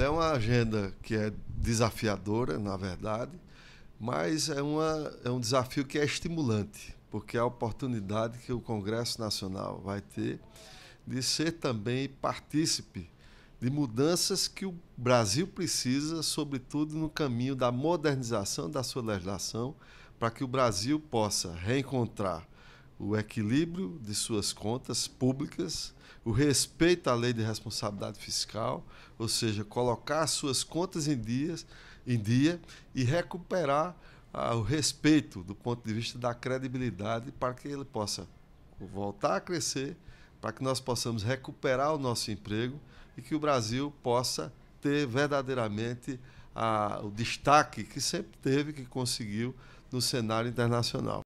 Ela é uma agenda que é desafiadora, na verdade, mas é, uma, é um desafio que é estimulante, porque é a oportunidade que o Congresso Nacional vai ter de ser também partícipe de mudanças que o Brasil precisa, sobretudo no caminho da modernização da sua legislação, para que o Brasil possa reencontrar o equilíbrio de suas contas públicas, o respeito à lei de responsabilidade fiscal, ou seja, colocar suas contas em, dias, em dia e recuperar ah, o respeito do ponto de vista da credibilidade para que ele possa voltar a crescer, para que nós possamos recuperar o nosso emprego e que o Brasil possa ter verdadeiramente ah, o destaque que sempre teve, que conseguiu no cenário internacional.